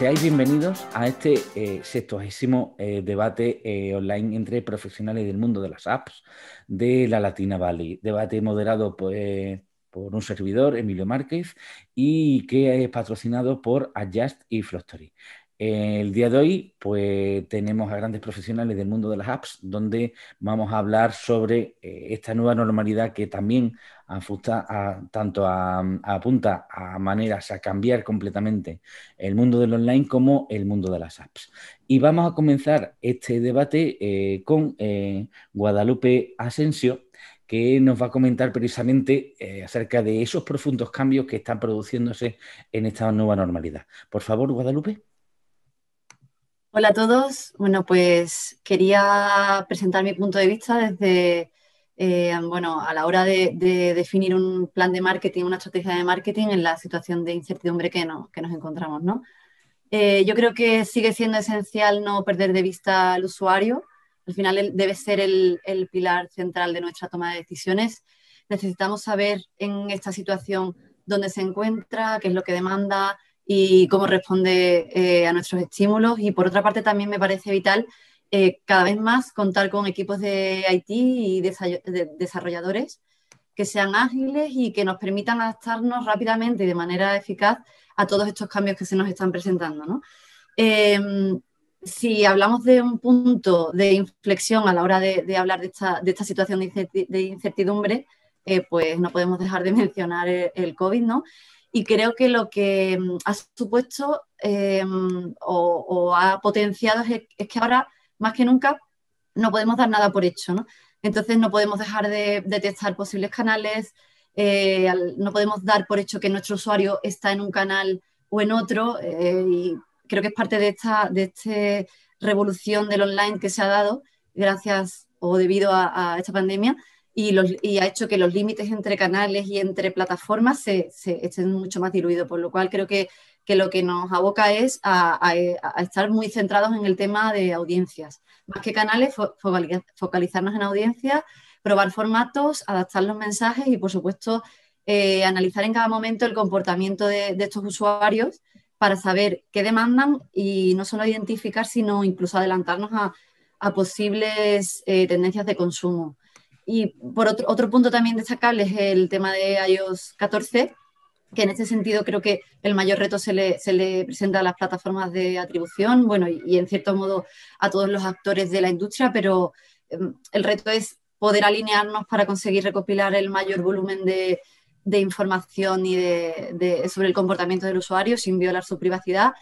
Seáis bienvenidos a este eh, eh debate eh, online entre profesionales del mundo de las apps de la Latina Valley. Debate moderado pues, por, un servidor, Emilio Márquez, y que es patrocinado por Adjust y Flowstory. El día de hoy, pues tenemos a grandes profesionales del mundo de las apps, donde vamos a hablar sobre eh, esta nueva normalidad que también tanto a, apunta a maneras a cambiar completamente el mundo del online como el mundo de las apps. Y vamos a comenzar este debate eh, con eh, Guadalupe Asensio, que nos va a comentar precisamente acerca de esos profundos cambios que están produciéndose en esta nueva normalidad. Por favor, Guadalupe. Hola a todos. Bueno, pues quería presentar mi punto de vista desde, eh, bueno, a la hora de, definir un plan de marketing, una estrategia de marketing en la situación de incertidumbre que, nos encontramos, ¿no? Eh, yo creo que sigue siendo esencial no perder de vista al usuario. Al final debe ser el, el pilar central de nuestra toma de decisiones. Necesitamos saber en esta situación dónde se encuentra, qué es lo que demanda, y cómo responde eh, a nuestros estímulos. Y por otra parte, también me parece vital eh, cada vez más contar con equipos de IT y desarrolladores que sean ágiles y que nos permitan adaptarnos rápidamente y de manera eficaz a todos estos cambios que se nos están presentando. ¿no? Em, si hablamos de un punto de inflexión a la hora de, hablar de esta, situación de incertidumbre, eh, pues no podemos dejar de mencionar el COVID, ¿no? y creo que lo que mm, ha supuesto eh, mm, o, ha potenciado es, que ahora, más que nunca, no podemos dar nada por hecho, ¿no? Entonces no podemos dejar de, detectar testar posibles canales, eh, no podemos dar por hecho que nuestro usuario está en un canal o en otro, eh, y creo que es parte de esta, de este revolución del online que se ha dado gracias o debido a esta pandemia, y, ha hecho que los límites entre canales y entre plataformas se, estén mucho más diluidos, por lo cual creo que, lo que nos aboca es a, estar muy centrados en el tema de audiencias. Más que canales, focalizarnos en audiencias, probar formatos, adaptar los mensajes y, por supuesto, eh, analizar en cada momento el comportamiento de, estos usuarios para saber qué demandan y no solo identificar, sino incluso adelantarnos a, posibles eh, tendencias de consumo. Y por otro, punto también destacable es el tema de iOS 14, que en este sentido creo que el mayor reto se le, presenta a las plataformas de atribución, bueno, y, en cierto modo a todos los actores de la industria, pero em, el reto es poder alinearnos para conseguir recopilar el mayor volumen de, información y sobre el comportamiento del usuario sin violar su privacidad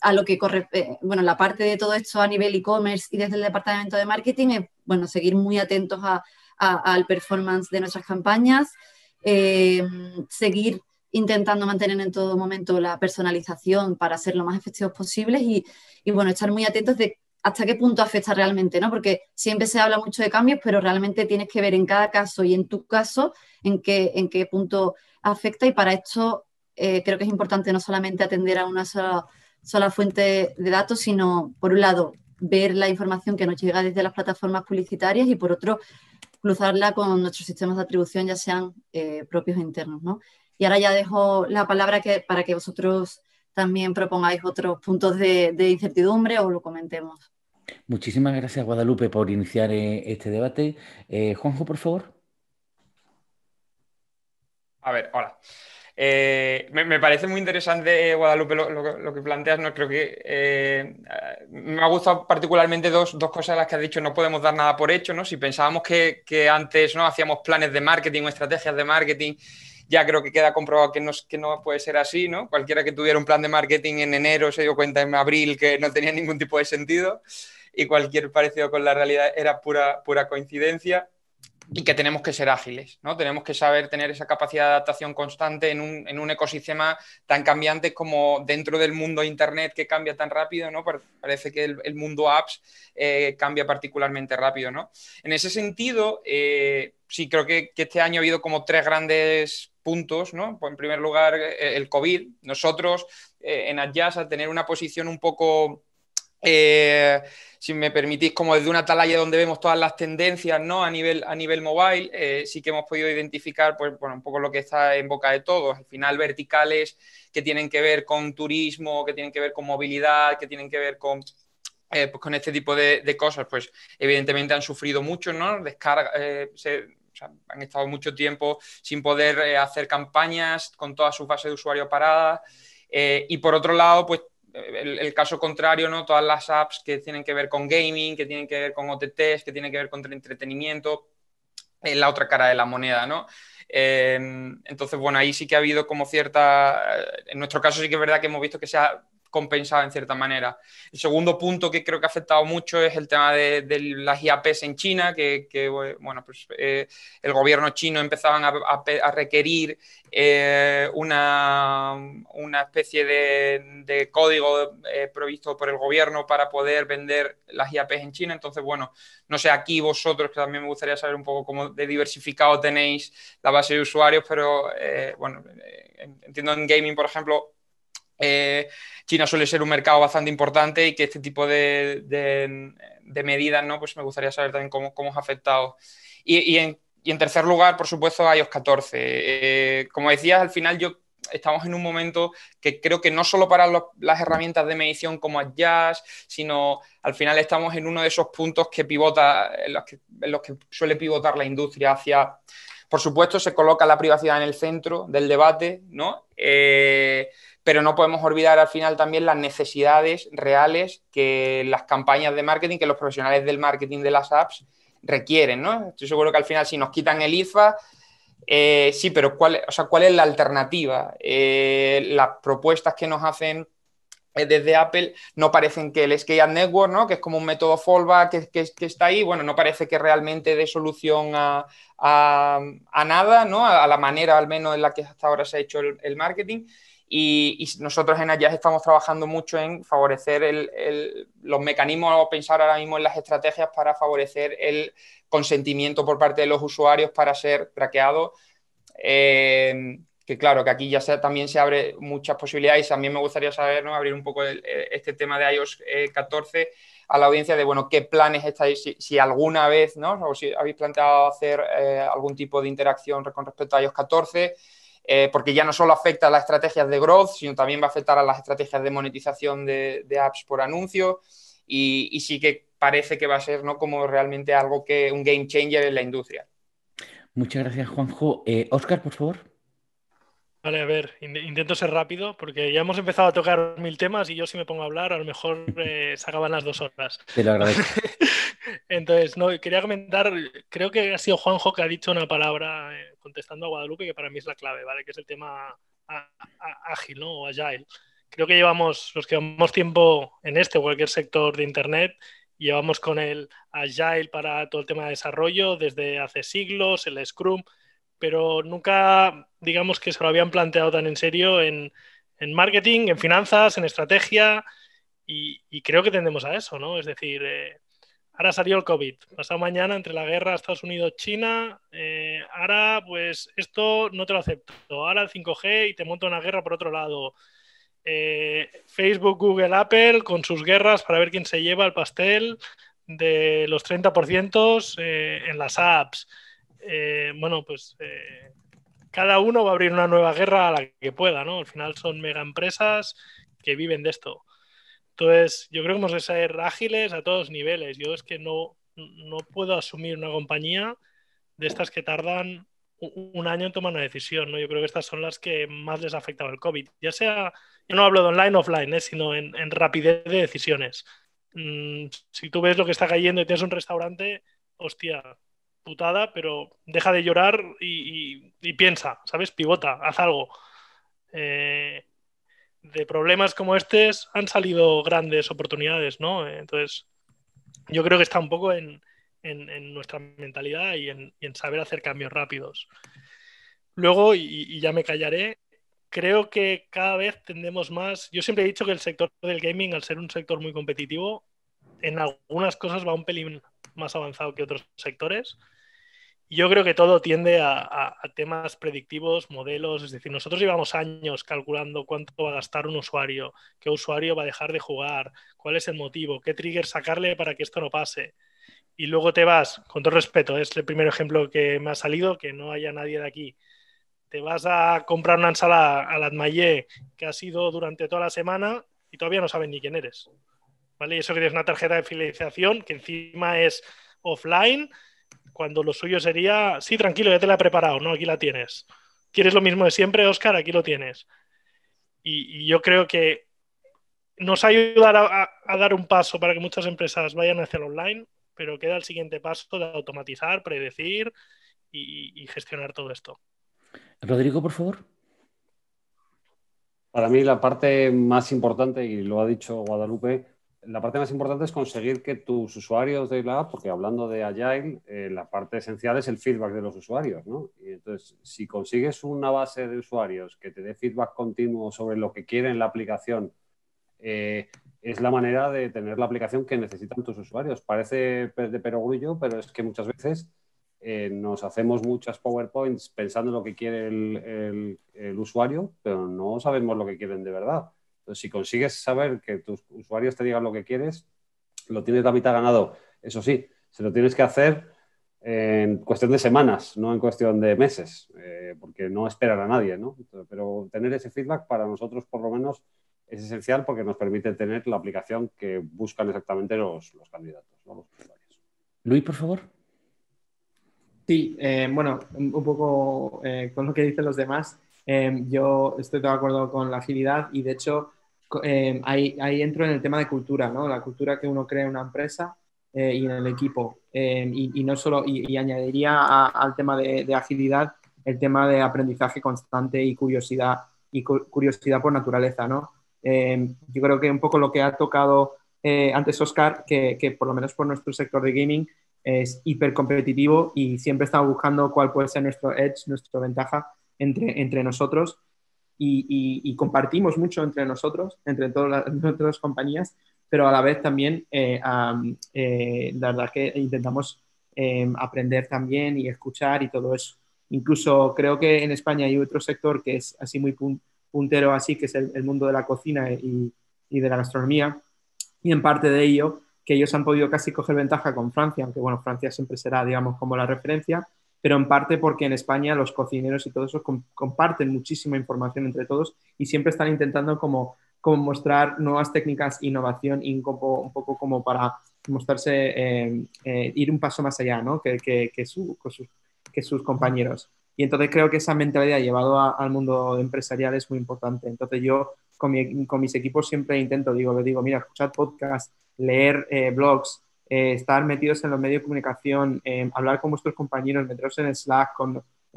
a lo que corre, eh, bueno, la parte de todo esto a nivel e-commerce y desde el departamento de marketing es, bueno, seguir muy atentos a, al performance de nuestras campañas, eh, seguir intentando mantener en todo momento la personalización para ser lo más efectivos posibles y, y, bueno, estar muy atentos de hasta qué punto afecta realmente, ¿no? Porque siempre se habla mucho de cambios, pero realmente tienes que ver en cada caso y en tu caso en qué, en qué punto afecta y para esto eh, creo que es importante no solamente atender a una sola sola fuente de datos, sino, por un lado, ver la información que nos llega desde las plataformas publicitarias y, por otro, cruzarla con nuestros sistemas de atribución, ya sean eh, propios e internos. Y ahora ya dejo la palabra que, para que vosotros también propongáis otros puntos de, incertidumbre o lo comentemos. Muchísimas gracias, Guadalupe, por iniciar eh, este debate. Eh, Juanjo, por favor. A ver, hola. Eh, me, parece muy interesante, eh, Guadalupe, lo, que planteas. No creo que eh, me ha gustado particularmente dos, cosas las que has dicho. No podemos dar nada por hecho, ¿no? Si pensábamos que, antes no hacíamos planes de marketing o estrategias de marketing ya creo que queda comprobado que no, que no puede ser así, ¿no? Cualquiera que tuviera un plan de marketing en enero se dio cuenta en abril que no tenía ningún tipo de sentido y cualquier parecido con la realidad era pura, pura coincidencia y que tenemos que ser ágiles, ¿no? Tenemos que saber tener esa capacidad de adaptación constante en un, ecosistema tan cambiante como dentro del mundo Internet que cambia tan rápido, ¿no? Parece que el, mundo apps eh, cambia particularmente rápido, ¿no? En ese sentido, eh, sí creo que, este año ha habido como tres grandes puntos, ¿no? Pues, en primer lugar, eh, el COVID. Nosotros en Adjust, al tener una posición un poco eh, si me permitís, como desde una atalaya donde vemos todas las tendencias ¿no? a, nivel, a nivel mobile, eh, sí que hemos podido identificar pues, un poco lo que está en boca de todos. Al final, verticales que tienen que ver con turismo, que tienen que ver con movilidad, que tienen que ver con eh, pues, con este tipo de, cosas, pues evidentemente han sufrido mucho, ¿no? Descarga, se, han estado mucho tiempo sin poder hacer campañas con toda su base de usuario parada. y por otro lado, pues el, caso contrario, ¿no? Todas las apps que tienen que ver con gaming, que tienen que ver con OTTs, que tienen que ver con entretenimiento, es la otra cara de la moneda, ¿no? Em, entonces, bueno, ahí sí que ha habido como cierta, eh, en nuestro caso sí que es verdad que hemos visto que se ha compensada en cierta manera. El segundo punto que creo que ha afectado mucho es el tema de, las IAPs en China, que, bueno, pues, eh, el gobierno chino empezaban a, requerir eh, una, una, especie de, código eh, provisto por el gobierno para poder vender las IAPs en China. Entonces, bueno, no sé, aquí vosotros, que también me gustaría saber un poco cómo de diversificado tenéis la base de usuarios, pero bueno, entiendo en gaming, por ejemplo, eh, China suele ser un mercado bastante importante y que este tipo de, medidas, ¿no? Pues me gustaría saber también cómo, cómo ha afectado. Y, en, tercer lugar, por supuesto, iOS 14. Eh, como decías, al final yo estamos en un momento que creo que no solo para las herramientas de medición como Jazz, sino al final estamos en uno de esos puntos que pivota, que, en los que suele pivotar la industria hacia por supuesto, se coloca la privacidad en el centro del debate, ¿no? Eh, pero no podemos olvidar al final también las necesidades reales que las campañas de marketing, que los profesionales del marketing de las apps requieren, ¿no? Estoy seguro que al final si nos quitan el IFA, eh, sí, pero ¿cuál, sea, ¿cuál es la alternativa? Eh, las propuestas que nos hacen eh, desde Apple no parecen que el Scale Network, ¿no? que es como un método fallback que, está ahí, bueno, no parece que realmente dé solución a, nada, ¿no? A, la manera al menos en la que hasta ahora se ha hecho el, marketing. Y, nosotros en AYAS estamos trabajando mucho en favorecer los mecanismos o pensar ahora mismo en las estrategias para favorecer el consentimiento por parte de los usuarios para ser traqueados. Eh, que claro, que aquí ya también se abre muchas posibilidades A también me gustaría saber, ¿no? abrir un poco eh, este tema de iOS 14 eh, a la audiencia de, bueno, qué planes estáis, si, alguna vez, ¿no? O si habéis planteado hacer eh, algún tipo de interacción con respecto a iOS 14, porque ya no solo afecta a las estrategias de growth, sino también va a afectar a las estrategias de monetización de, apps por anuncio y, sí que parece que va a ser, ¿no? Como realmente algo que, un game changer en la industria. Muchas gracias, Juanjo. Oscar, por favor. Vale, a ver, intento ser rápido porque ya hemos empezado a tocar mil temas y yo si me pongo a hablar a lo mejor eh, se acaban las dos horas. Sí, lo agradezco. Entonces, no, quería comentar, creo que ha sido Juanjo que ha dicho una palabra eh, contestando a Guadalupe que para mí es la clave, ¿vale? Que es el tema ágil, ¿no? O agile. Creo que llevamos, los que llevamos tiempo en este o cualquier sector de Internet, llevamos con el agile para todo el tema de desarrollo desde hace siglos, el Scrum pero nunca, digamos que se lo habían planteado tan en serio en, marketing, en finanzas, en estrategia, y, creo que tendemos a eso, ¿no? Es decir, eh, ahora salió el COVID, pasado mañana entre la guerra Estados Unidos-China, eh, ahora pues esto no te lo acepto, ahora el 5G y te monto una guerra por otro lado. Eh, Facebook, Google, Apple con sus guerras para ver quién se lleva el pastel de los 30% en las apps. Eh, bueno, pues eh, cada uno va a abrir una nueva guerra a la que pueda, ¿no? Al final son mega empresas que viven de esto. Entonces, yo creo que hemos de ser ágiles a todos niveles. Yo es que no, no puedo asumir una compañía de estas que tardan un año en tomar una decisión, ¿no? Yo creo que estas son las que más les ha afectado el COVID. Ya sea, yo no hablo de online, offline, ¿eh? sino en, rapidez de decisiones. Mm, si tú ves lo que está cayendo y tienes un restaurante, hostia, putada, pero deja de llorar y, piensa, ¿sabes? Pivota, haz algo. Eh, de problemas como estos han salido grandes oportunidades, ¿no? Eh, entonces, yo creo que está un poco en, nuestra mentalidad y en, saber hacer cambios rápidos. Luego, y ya me callaré, creo que cada vez tendemos más. Yo siempre he dicho que el sector del gaming, al ser un sector muy competitivo, en algunas cosas va un pelín más avanzado que otros sectores yo creo que todo tiende a, temas predictivos, modelos, es decir, nosotros llevamos años calculando cuánto va a gastar un usuario, qué usuario va a dejar de jugar, cuál es el motivo, qué trigger sacarle para que esto no pase. Y luego te vas, con todo respeto, es el primer ejemplo que me ha salido, que no haya nadie de aquí. Te vas a comprar una ensalada al Atmayé que ha sido durante toda la semana y todavía no saben ni quién eres. ¿Vale? Y eso que tienes una tarjeta de fidelización que encima es offline cuando lo suyo sería, sí, tranquilo, ya te la he preparado, ¿no? Aquí la tienes. ¿Quieres lo mismo de siempre, Oscar? Aquí lo tienes. Y, yo creo que nos ayudará a, a, dar un paso para que muchas empresas vayan hacia el online, pero queda el siguiente paso de automatizar, predecir y gestionar todo esto. Rodrigo, por favor. Para mí la parte más importante, y lo ha dicho Guadalupe, la parte más importante es conseguir que tus usuarios de la app, porque hablando de Agile, eh, la parte esencial es el feedback de los usuarios, ¿no? Y entonces, si consigues una base de usuarios que te dé feedback continuo sobre lo que quieren la aplicación, eh, es la manera de tener la aplicación que necesitan tus usuarios. Parece de perogrullo, pero es que muchas veces eh, nos hacemos muchas PowerPoints pensando en lo que quiere el usuario, pero no sabemos lo que quieren de verdad. Entonces, si consigues saber que tus usuarios te digan lo que quieres, lo tienes la mitad ganado. Eso sí, se lo tienes que hacer en cuestión de semanas, no en cuestión de meses, eh, porque no esperar a nadie, ¿no? Pero tener ese feedback para nosotros, por lo menos, es esencial porque nos permite tener la aplicación que buscan exactamente los, candidatos, ¿no? los usuarios. Luis, por favor. Sí, eh, bueno, un poco eh, con lo que dicen los demás, yo estoy de acuerdo con la agilidad y de hecho eh, ahí, entro en el tema de cultura, ¿no? La cultura que uno crea en una empresa eh, y en el equipo. Eh, y, no solo, y, añadiría al tema de, agilidad el tema de aprendizaje constante y curiosidad, y curiosidad por naturaleza, ¿no? yo creo que un poco lo que ha tocado antes Oscar, que, por lo menos por nuestro sector de gaming es hipercompetitivo y siempre estamos buscando cuál puede ser nuestro edge, nuestra ventaja entre nosotros y, compartimos mucho entre nosotros, entre todas las compañías, pero a la vez también, eh, eh, la verdad que intentamos em, aprender también y escuchar y todo eso. Incluso creo que en España hay otro sector que es así muy puntero, así que es el, mundo de la cocina y, y, de la gastronomía, y en parte de ello que ellos han podido casi coger ventaja con Francia, aunque bueno, Francia siempre será, digamos, como la referencia, pero en parte porque en España los cocineros y todos eso comparten muchísima información entre todos y siempre están intentando como, como mostrar nuevas técnicas, innovación y un poco, como para mostrarse, eh, eh, ir un paso más allá ¿no? que, que, que, sus compañeros. Y entonces creo que esa mentalidad llevado al mundo empresarial es muy importante. Entonces yo con, mis equipos siempre intento, digo, les digo, mira, escuchar podcast, leer eh, blogs, eh, estar metidos en los medios de comunicación, em, hablar con vuestros compañeros, meteros en Slack,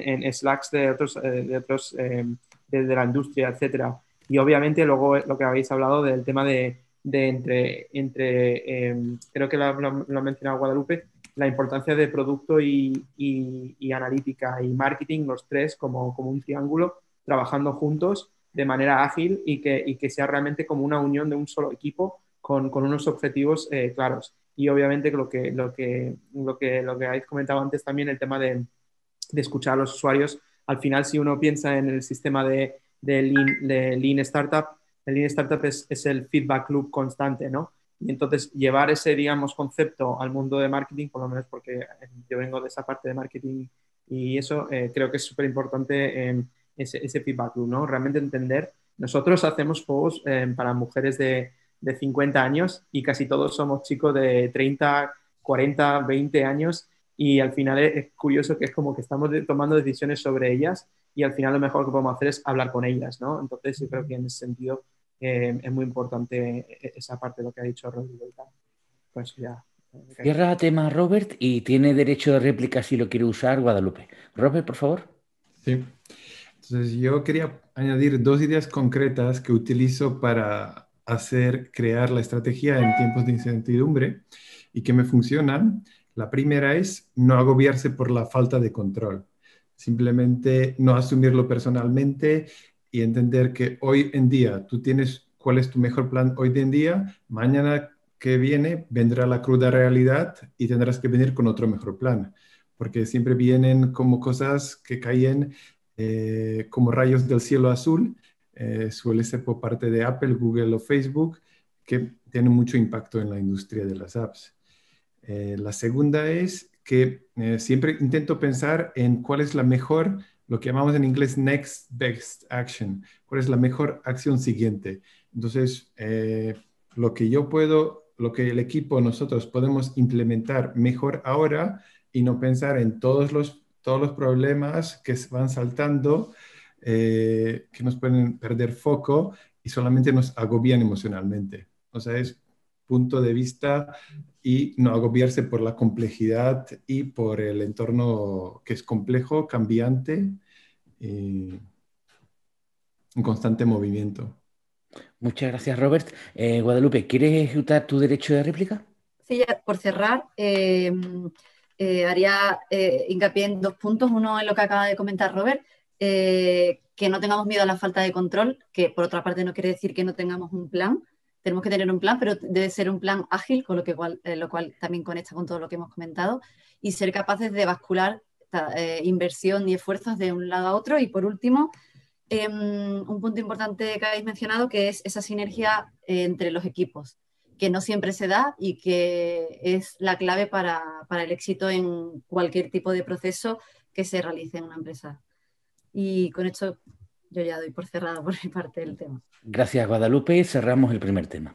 en, Slacks de otros, eh, de, otros em, la industria, etcétera. Y obviamente luego eh, lo que habéis hablado del tema de, entre, entre em, creo que lo, ha mencionado Guadalupe, la importancia de producto y, analítica y marketing, los tres como, un triángulo, trabajando juntos de manera ágil y que, sea realmente como una unión de un solo equipo con, unos objetivos claros y obviamente lo que, lo que, lo que, lo que habéis comentado antes también, el tema de, escuchar a los usuarios. Al final, si uno piensa en el sistema de, de, lean, Startup, el Lean Startup es, el feedback loop constante, ¿no? Y entonces llevar ese, digamos, concepto al mundo de marketing, por lo menos porque yo vengo de esa parte de marketing y eso, eh, creo que es súper importante em, ese, feedback loop, ¿no? Realmente entender. Nosotros hacemos juegos em, para mujeres de, de 50 años y casi todos somos chicos de 30, 40, 20 años y al final es, curioso que es como que estamos tomando decisiones sobre ellas y al final lo mejor que podemos hacer es hablar con ellas, ¿no? Entonces yo creo que en ese sentido eh, es muy importante e, e, esa parte de lo que ha dicho Rodrigo Pues ya. Eh, Cierra tema Robert y tiene derecho de réplica si lo quiere usar Guadalupe. Robert, por favor. Sí. Entonces yo quería añadir dos ideas concretas que utilizo para hacer, crear la estrategia en tiempos de incertidumbre y que me funcionan. La primera es no agobiarse por la falta de control, simplemente no asumirlo personalmente y entender que hoy en día tú tienes cuál es tu mejor plan hoy en día, mañana que viene vendrá la cruda realidad y tendrás que venir con otro mejor plan, porque siempre vienen como cosas que caen eh, como rayos del cielo azul eh, suele ser por parte de Apple, Google o Facebook, que tiene mucho impacto en la industria de las apps. Eh, la segunda es que eh, siempre intento pensar en cuál es la mejor, lo que llamamos en inglés next best action, cuál es la mejor acción siguiente. Entonces, lo que yo puedo, lo que el equipo, nosotros podemos implementar mejor ahora y no pensar en todos los, todos los problemas que van saltando eh, que nos pueden perder foco y solamente nos agobian emocionalmente. O sea, es punto de vista y no agobiarse por la complejidad y por el entorno que es complejo, cambiante, y en constante movimiento. Muchas gracias, Robert. Eh, Guadalupe, ¿quieres ejecutar tu derecho de réplica? Sí, ya por cerrar, eh, haría hincapié en dos puntos. Uno en lo que acaba de comentar Robert, eh, que no tengamos miedo a la falta de control, que por otra parte no quiere decir que no tengamos un plan. Tenemos que tener un plan, pero debe ser un plan ágil, con lo, que cual, eh, lo cual también conecta con todo lo que hemos comentado, y ser capaces de bascular eh, inversión y esfuerzos de un lado a otro. Y por último, em, un punto importante que habéis mencionado, que es esa sinergia entre los equipos, que no siempre se da y que es la clave para el éxito en cualquier tipo de proceso que se realice en una empresa. Y con esto yo ya doy por cerrado por mi parte el tema. Gracias, Guadalupe. Cerramos el primer tema.